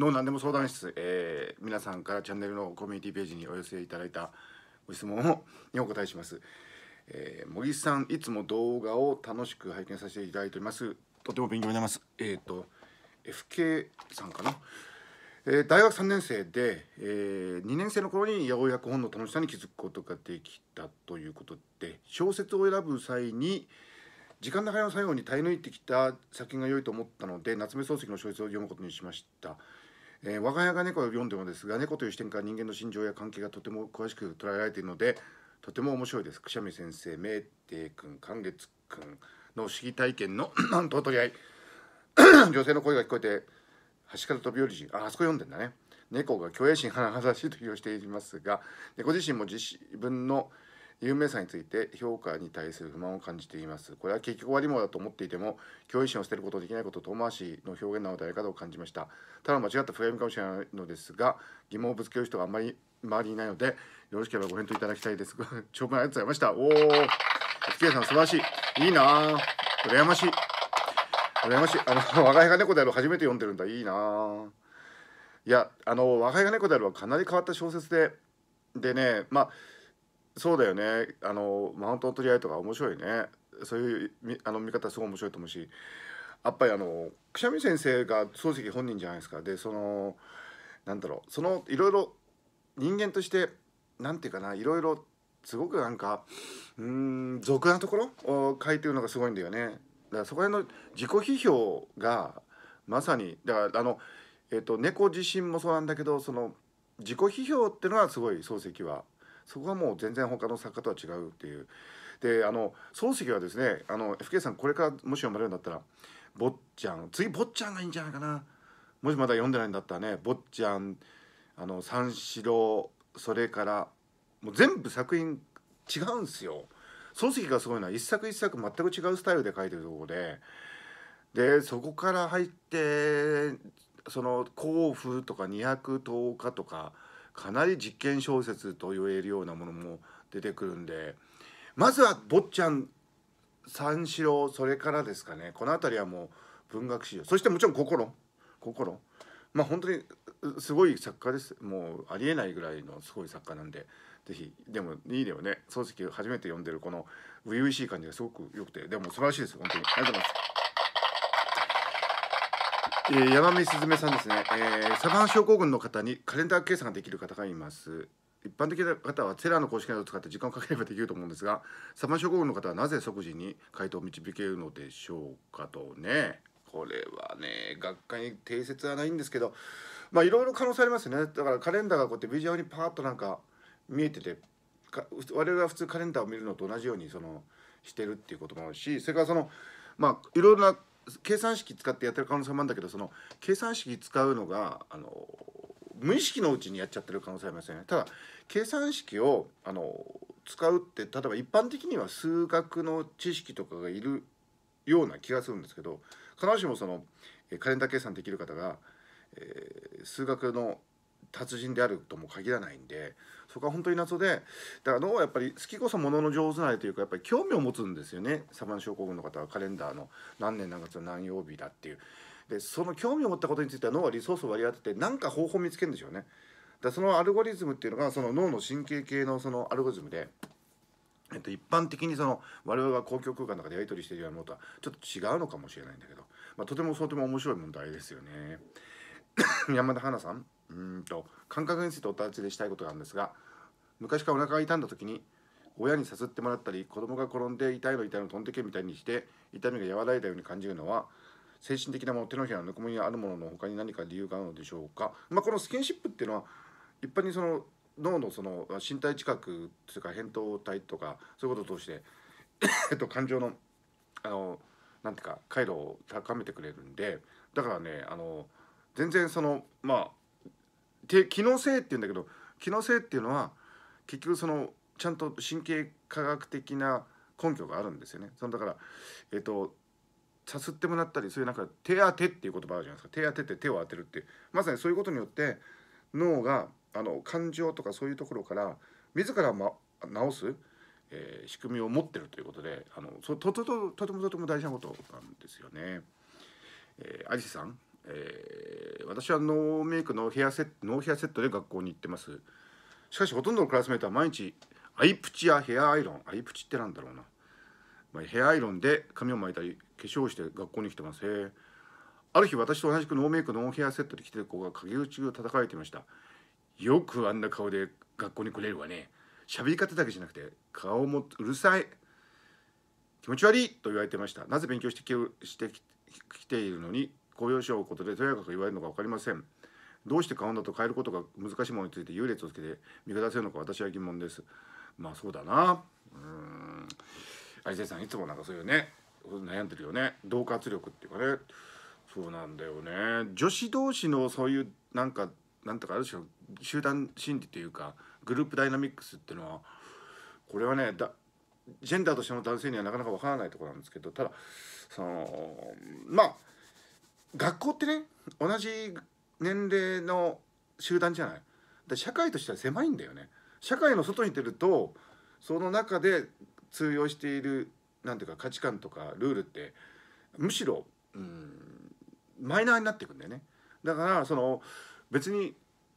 の何でも相談室、えー、皆さんからチャンネルのコミュニティページにお寄せいただいたご質問にお答えします。えー、茂木さん、いつも動画を楽しく拝見させていただいております。とても勉強になります。えっ、ー、と、FK さんかな。えー、大学3年生で、えー、2年生の頃にようやく本の楽しさに気づくことができたということで小説を選ぶ際に時間の早れの最後に耐え抜いてきた作品が良いと思ったので夏目漱石の小説を読むことにしました。えー、我が家が猫を読んでもですが猫という視点から人間の心情や関係がとても詳しく捉えられているのでとても面白いですくしゃみ先生明帝君寛月君の不思議体験の なんと取り合い 女性の声が聞こえて端から飛び降りしああそこ読んでんだね猫が虚栄心甚だしいと言をしていますが猫自身も自分の有名さについて評価に対する不満を感じていますこれは結局終わりもだと思っていても教育心を捨てることできないこと遠回しの表現なのではないかと感じましたただ間違った深読みかもしれないのですが疑問をぶつける人があんまり周りにいないのでよろしければご返答いただきたいです 長文ありがとうございましたおお月江さん素晴らしいいいな羨ましい羨ましいあの我が輩が猫である初めて読んでるんだいいないやあの「我が輩が猫である」はかなり変わった小説ででねまあそうだよねあのマウントの取り合いとか面白いねそういうあの見方すごい面白いと思うしやっぱりあのくしゃみ先生が漱石本人じゃないですかでそのなんだろうそのいろいろ人間としてなんていうかないろいろすごくなんかうん俗なところを書いてるのがすごいんだよね。だからそこら辺の自己批評がまさにだからあの、えーと、と猫自身もそうなんだけどその自己批評っていうのはすごい漱石はそこはもう全然他の作家とは違うっていうであの漱石はですねあの FK さんこれからもし読まれるんだったら「坊ちゃん」次坊ちゃんがいいんじゃないかなもしまだ読んでないんだったらね「坊ちゃん」あの「三四郎」それからもう全部作品違うんですよ。漱石がすごいのは一作一作全く違うスタイルで書いてるところででそこから入ってその「甲府」とか「二百十日」とか。かなり実験小説と言えるようなものも出てくるんでまずは坊ちゃん三四郎それからですかねこの辺りはもう文学史上そしてもちろん心心まあ本当にすごい作家ですもうありえないぐらいのすごい作家なんで是非でもいいだよね漱石初めて読んでるこの初々しい感じがすごく良くてでも素晴らしいです本当にありがとうございます。えー、山見すずめさんですね、えー、サバン症候群の方にカレンダー計算ができる方がいます一般的な方はセラーの公式などを使って時間をかければできると思うんですがサバン症候群の方はなぜ即時に回答を導けるのでしょうかとねこれはね学会に定説はないんですけどまあいろいろ可能性ありますよねだからカレンダーがこうやってビジュアルにパーッとなんか見えてて我々は普通カレンダーを見るのと同じようにそのしてるっていうこともあるしそれからそのまあいろんな計算式使ってやってる可能性もあるんだけどその計算式使うのがあの無意識のうちにやっちゃってる可能性ありますよね。ただ計算式をあの使うって例えば一般的には数学の知識とかがいるような気がするんですけど必ずしもそのカレンダー計算できる方が、えー、数学の達人であるとも限らないんでそこは本当に謎でだから脳はやっぱり好きこそものの上手なれというかやっぱり興味を持つんですよねサバン症候群の方はカレンダーの何年何月の何曜日だっていうでその興味を持ったことについては脳はリソースを割り当てて何か方法を見つけるんでしょうねだそのアルゴリズムっていうのがその脳の神経系のそのアルゴリズムでえっと、一般的にその我々が公共空間の中でやり取りしているようなものとはちょっと違うのかもしれないんだけど、まあ、とてもとても面白い問題ですよね。山田花さんうんと感覚についてお尋ねしたいことがあるんですが昔からお腹が痛んだ時に親にさすってもらったり子供が転んで痛いの痛いの飛んでけみたいにして痛みが和らいだように感じるのは精神的なもの手のひらのぬくもりがあるものの他に何か理由があるのでしょうか、まあ、このスキンシップっていうのは一般にその脳のその身体知覚というか扁桃体とかそういうことを通してえっと、感情のあのなんていうか回路を高めてくれるんでだからねあの全然そのまあ気機能性って言うんだけど機能性っていうのは結局そのちゃんと神経科学的な根拠があるんですよね。そのだから、えっと、さすってもらったりそういうなんか手当てっていう言葉あるじゃないですか手当てって手を当てるってまさにそういうことによって脳があの感情とかそういうところから自ら、ま、治す、えー、仕組みを持ってるということであのそととととてもとても大事なことなんですよね。えー、アジさんえー、私はノーメイクノーヘアセットノーヘアセットで学校に行ってますしかしほとんどのクラスメートは毎日アイプチやヘアアイロンアイプチってなんだろうな、まあ、ヘアアイロンで髪を巻いたり化粧をして学校に来てますへある日私と同じくノーメイクノーヘアセットで来てる子が陰口を叩かれていましたよくあんな顔で学校に来れるわね喋り方だけじゃなくて顔もうるさい気持ち悪いと言われてましたなぜ勉強してきているのに公用紙を置ことでとやかく言われるのか分かりませんどうして買うんだと変えることが難しいものについて優劣をつけて見下せるのか私は疑問ですまあそうだなうん有瀬さんいつもなんかそういうね悩んでるよね同化圧力っていうかねそうなんだよね女子同士のそういうなんかなんとかある種の集団心理というかグループダイナミックスっていうのはこれはねだジェンダーとしての男性にはなかなかわからないところなんですけどただそのまあ学校ってね同じ年齢の集団じゃないで社会としては狭いんだよね社会の外に出るとその中で通用しているなんていうか価値観とかルールってむしろうんマイナーになっていくんだよねだからその別に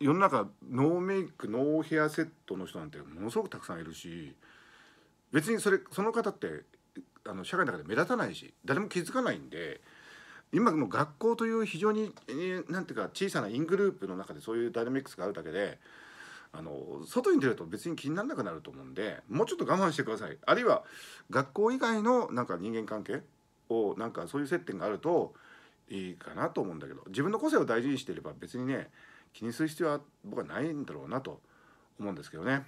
世の中ノーメイクノーヘアセットの人なんてものすごくたくさんいるし別にそれその方ってあの社会の中で目立たないし誰も気づかないんで今も学校という非常に何て言うか小さなイングループの中でそういうダイナミックスがあるだけであの外に出ると別に気にならなくなると思うんでもうちょっと我慢してくださいあるいは学校以外のなんか人間関係をなんかそういう接点があるといいかなと思うんだけど自分の個性を大事にしていれば別にね気にする必要は僕はないんだろうなと思うんですけどね。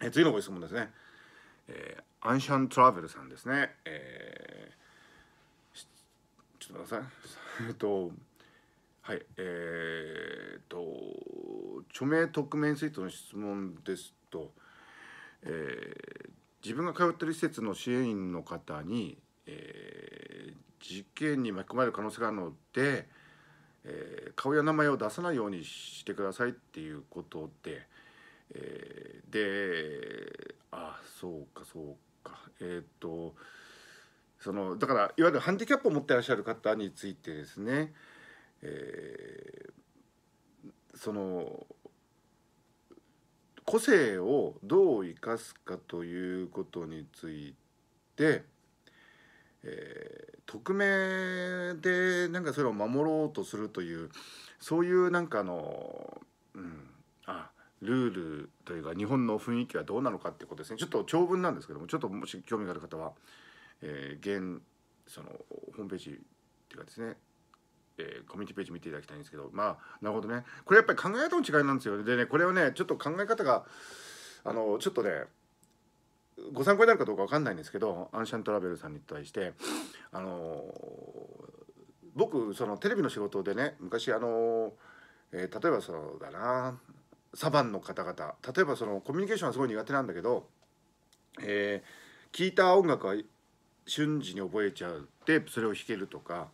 え次のご質問ですね。えー、アンシャン・トラベルさんですね。えーっと待ってください。えっと、はい、えー、っと、著名匿名についての質問ですと、えー、自分が通っている施設の支援員の方に、えー、事件に巻き込まれる可能性があるので、えー、顔や名前を出さないようにしてくださいっていうことで、えー、であそうかそうかえっ、とそのだからいわゆるハンディキャップを持ってらっしゃる方についてですね、えー、その個性をどう生かすかということについて、えー、匿名でなんかそれを守ろうとするというそういうなんかの、うん、あルールというか日本の雰囲気はどうなのかってことですねちょっと長文なんですけどもちょっともし興味がある方は。えー、現そのホームページっていうかですねえー、コミュニティページ見ていただきたいんですけどまあなるほどねこれやっぱり考え方の違いなんですよねでねこれはねちょっと考え方があのちょっとねご参考になるかどうか分かんないんですけどアンシャントラベルさんに対してあの僕そのテレビの仕事でね昔あの、えー、例えばそうだなサバンの方々例えばそのコミュニケーションはすごい苦手なんだけど、えー、聞いた音楽は瞬時に覚えちゃうでそれを弾けるとか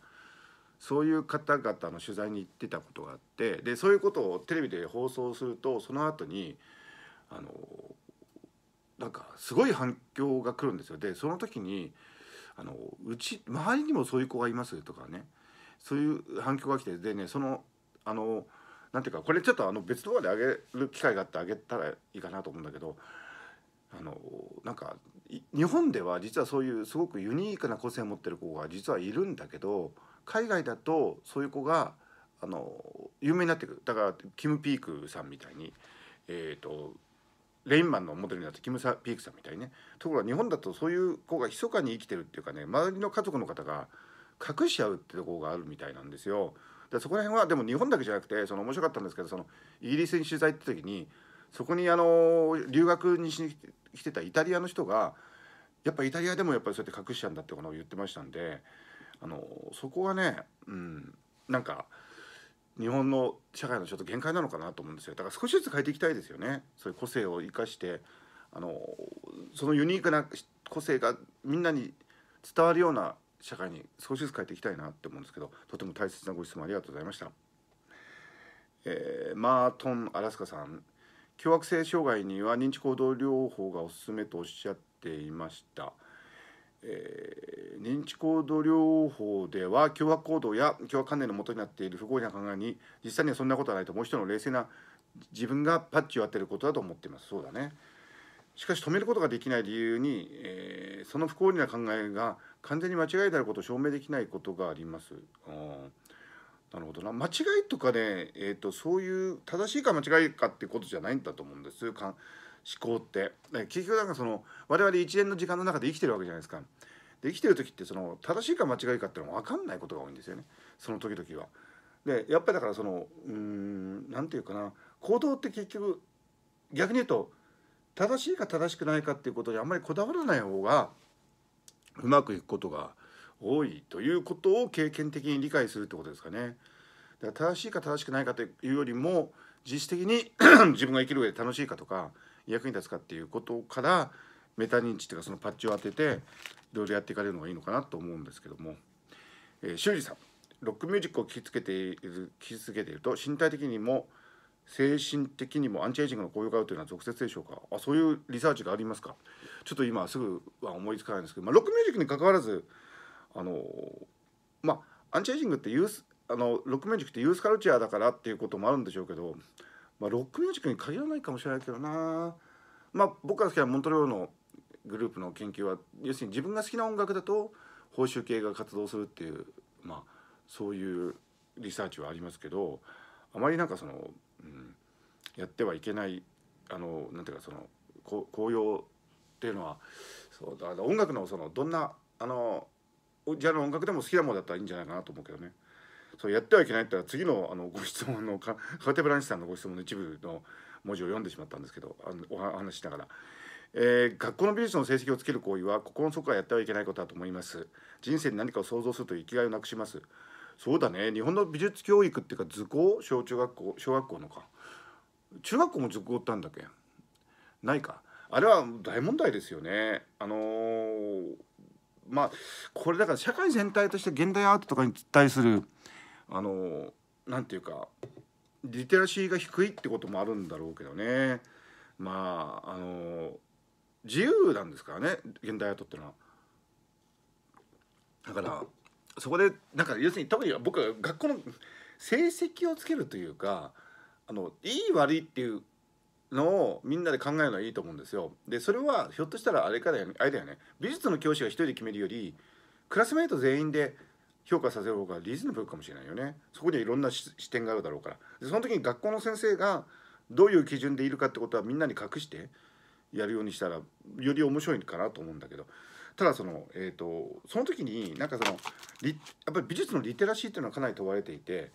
そういう方々の取材に行ってたことがあってでそういうことをテレビで放送するとその後にあのなんかすごい反響が来るんですよでその時にあのうち周りにもそういう子がいますとかねそういう反響が来てでねそのあのなんていうかこれちょっとあの別動画であげる機会があってあげたらいいかなと思うんだけどあのなんか日本では実はそういうすごくユニークな個性を持ってる子が実はいるんだけど海外だとそういう子があの有名になってくるだからキム・ピークさんみたいに、えーと、レインマンのモデルになってキム・ピークさんみたいにねところが日本だとそういう子が密かに生きてるっていうかね周りの家族の方が隠し合うってとこがあるみたいなんですよ。でそこら辺はでも日本だけじゃなくてその面白かったんですけどそのイギリスに取材行った時にそこにあの留学にしに来て来てたイタリアの人がやっぱイタリアでもやっぱりそうやって隠しちゃうんだってことを言ってましたんであのそこはね、うん、なんか日本の社会のちょっと限界なのかなと思うんですよだから少しずつ変えていきたいですよねそういう個性を生かしてあのそのユニークな個性がみんなに伝わるような社会に少しずつ変えていきたいなって思うんですけどとても大切なご質問ありがとうございました。えー、マートン・アラスカさん凶悪性障害には認知行動療法がおすすめとおっしゃっていました。えー、認知行動療法では凶悪行動や凶悪観念のもとになっている不合理な考えに実際にはそんなことはないともう一人の冷静な自分がパッチを当てることだと思っていますそうだねしかし止めることができない理由に、えー、その不合理な考えが完全に間違いであることを証明できないことがあります。うんなるほどな間違いとかね、えーと、そういう正しいか間違いかってことじゃないんだと思うんです思考って。結局なんかその我々一連の時間の中で生きてるわけじゃないですか。で生きてる時ってその正しいか間違いかっていうのは分かんないことが多いんですよねその時々は。でやっぱりだからそのうん何て言うかな行動って結局逆に言うと正しいか正しくないかっていうことにあんまりこだわらない方がうまくいくことが多いということを経験的に理解するってことですかね。だから正しいか正しくないかというよりも実質的に 自分が生きる上で楽しいかとか役に立つかっていうことからメタ認知っていうかそのパッチを当てていろいろやっていかれるのがいいのかなと思うんですけども、えー、修二さんロックミュージックを聴きつけている聴き続けていると身体的にも精神的にもアンチエイジングの効用があるというのは続説でしょうかあそういうリサーチがありますかちょっと今すぐは思いつかないんですけど、まあ、ロックミュージックにかかわらずあのまあアンチエイジングってユースあのロックミュージックってユースカルチャーだからっていうこともあるんでしょうけど、まあ、ロックミュージックに限らないかもしれないけどな、まあ、僕が好きなモントリオーのグループの研究は要するに自分が好きな音楽だと報酬系が活動するっていう、まあ、そういうリサーチはありますけどあまりなんかその、うん、やってはいけないあのなんていうかそのこ紅葉っていうのはそうだ音楽のそのどんなあのジャンル音楽でも好きなものだったらいいんじゃないかなと思うけどねそうやってはいけないって言ったら次のあのご質問のカカテブランシさんのご質問の一部の文字を読んでしまったんですけどあのお話しながら。えー、学校の美術の成績をつける行為は心の底からやってはいけないことだと思います人生に何かを想像すると生きがいをなくしますそうだね日本の美術教育っていうか図工小中学校小学校のか中学校も図工ったんだっけないかあれは大問題ですよねあのー、まあこれだから社会全体として現代アートとかに対するあのなんていうかリテラシーが低いってこともあるんだろうけどねまああの自由なんですからね現代アートってのは。だからそこでなんか要するに特に僕は学校の成績をつけるというかあのいい悪いっていうのをみんなで考えるのはいいと思うんですよ。でそれはひょっとしたらあれからあれだよね美術の教師が一人で決めるよりクラスメート全員で評価させる方がリーズナブルかもしれないよねそこにはいろんな視点があるだろうからでその時に学校の先生がどういう基準でいるかってことはみんなに隠してやるようにしたらより面白いかなと思うんだけどただその,、えーと、とその時になんかそのやっぱり美術のリテラシーっていうのはかなり問われていて。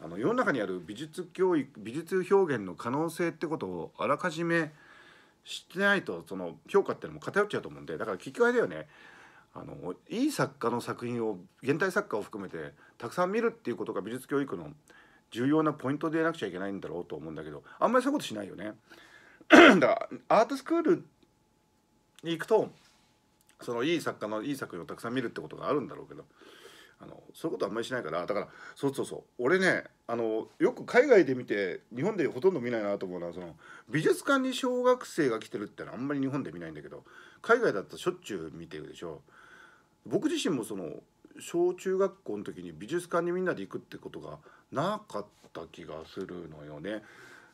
あの世の中にある美術教育美術表現の可能性ってことをあらかじめ知ってないとその評価ってのも偏っちゃうと思うんでだから聞き換えだよねあのいい作家の作品を現代作家を含めてたくさん見るっていうことが美術教育の重要なポイントでなくちゃいけないんだろうと思うんだけどあんまりそういうことしないよね。だからアートスクールに行くとそのいい作家のいい作品をたくさん見るってことがあるんだろうけどあのそういうことあんまりしないからだからそうそうそう俺ねあのよく海外で見て日本でほとんど見ないなと思うのはその美術館に小学生が来てるってのはあんまり日本で見ないんだけど海外だったらしょっちゅう見てるでしょ。僕自身もその小中学校の時に美術館にみんなで行くってことがなかった気がするのよね。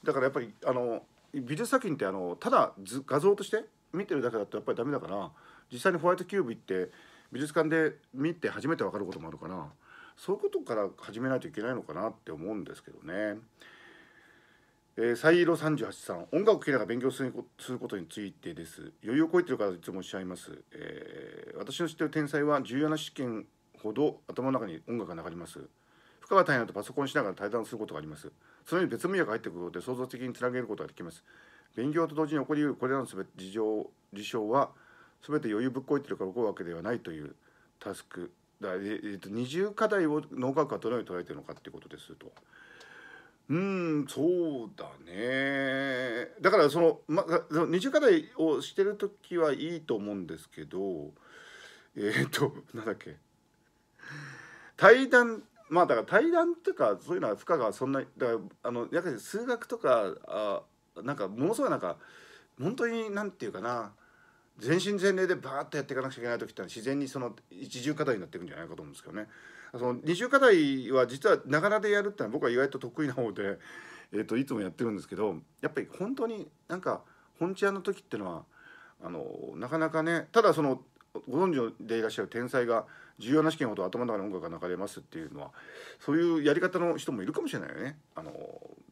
だからやっぱりあの美術作品ってあのただ画像として見てるだけだとやっぱりダメだから実際にホワイトキューブ行って美術館で見て初めて分かることもあるかなそういうことから始めないといけないのかなって思うんですけどね。えー、サイロ38さん音楽を聴きながら勉強することについてです余裕を超えてるからいつもおっしゃいます、えー、私の知ってる天才は重要な試験ほど頭の中に音楽が流れます負荷が大変だとパソコンしながら対談することがありますそのように別分野が入ってくることで創造的につなげることができます勉強と同時に起こりうるこれらのすべて事情事象は全て余裕ぶっこいてるから起こるわけではないというタスクだ、えー、と二重課題を脳科学はどのように捉えてるのかっていうことですと。うんそうだねだからその,、ま、そ二重課題をしてる時はいいと思うんですけどえっ、ー、となんだっけ対談まあだから対談っていうかそういうのは負荷がそんなだからあのやっぱり数学とかあなんかものすごいなんか本当になんていうかな全身全霊でバーッとやっていかなくちゃいけない時って自然にその一重課題になっていくんじゃないかと思うんですけどねその二重課題は実はながらでやるってのは僕は意外と得意な方で、えー、といつもやってるんですけどやっぱり本当になんか本地屋の時っていうのはあのなかなかねただそのご存知でいらっしゃる天才が重要な試験ほど頭の中に音楽が流れますっていうのはそういうやり方の人もいるかもしれないよねあの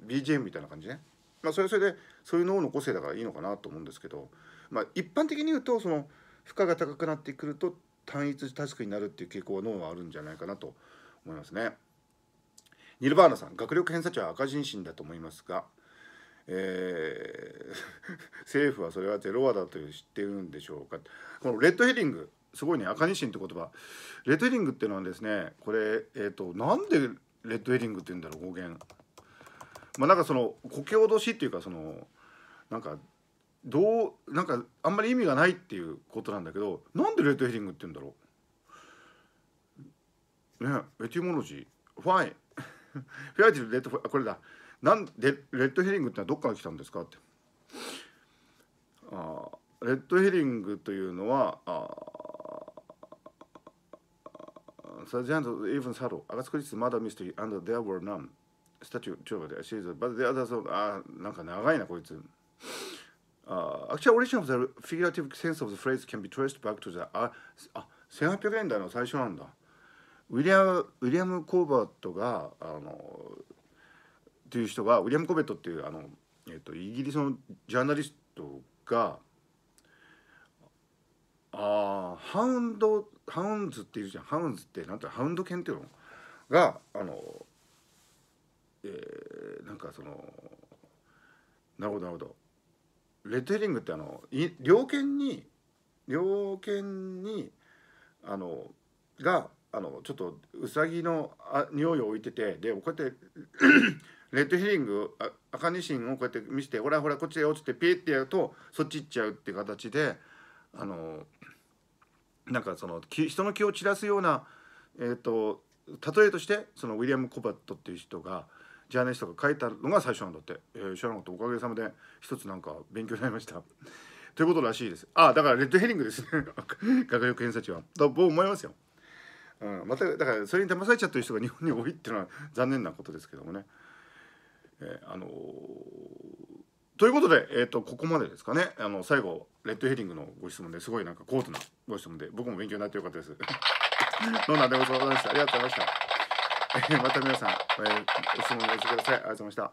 BGM みたいな感じね。まあ、それはそれでそういう脳の個性だからいいのかなと思うんですけどまあ、一般的に言うとその負荷が高くなってくると単一タスクになるっていう傾向は脳はあるんじゃないかなと思いますね。ニルバーナさん学力偏差値は赤人心だと思いますが、えー、政府はそれはゼロ話だという知っているんでしょうかこのレッドヘリングすごいね赤人心って言葉レッドヘリングっていうのはですねこれ、えーと、なんでレッドヘリングって言うんだろう語源。まあ、なんかそのこ脅しっていうかそのなんかどうなんかあんまり意味がないっていうことなんだけどなんでレッドヘディングって言うんだろうねエティモロジーファイフェアジルレッドこれだなんでレッドヘリングってのはどっから来たんですかってあレッドヘリングというのはあサジャンド、イーブン・サロー、アガスクリス・マダ・ミステリー・アンド・デア・ウォー・ナンスタチュー・チューバでシーズンバデアダソーあなんか長いなこいつ Uh, actual origin of the figurative sense of the phrase can be traced back to the ああ1800年代の最初なんだウィリアム・ウィリアムコーバットがあのという人がウィリアム・コーベットっていうあの、えっと、イギリスのジャーナリストがあハウンドハウンズっていうじゃんハウンズってなんてハウンド犬っていうのがあのえー、なんかそのなるほどなるほどレッドヘリングってあの猟犬に猟犬にあのがあのちょっとウサギのあ匂いを置いててでこうやって レッドヘリングあ赤ニシンをこうやって見せて「ほらほらこっちへ落ちてピーってやるとそっち行っちゃうって形であのなんかその人の気を散らすような、えーと例えとしてそのウィリアム・コバットっていう人がジャーナリストが書いたのが最初なんだって、えー、知らなかったおかげさまで一つなんか勉強になりましたということらしいですああだからレッドヘリングですね 学力偏差値はと僕思いますよ、うん、まただからそれに騙されちゃってる人が日本に多いっていうのは残念なことですけどもね、えー、あのーということで、えーと、ここまでですかねあの最後レッドヘリングのご質問ですごいなんか高度なご質問で僕も勉強になってよかったです。どうなんでございましたありがとうございました。また皆さん、えー、質問をお寄せください。ありがとうございました。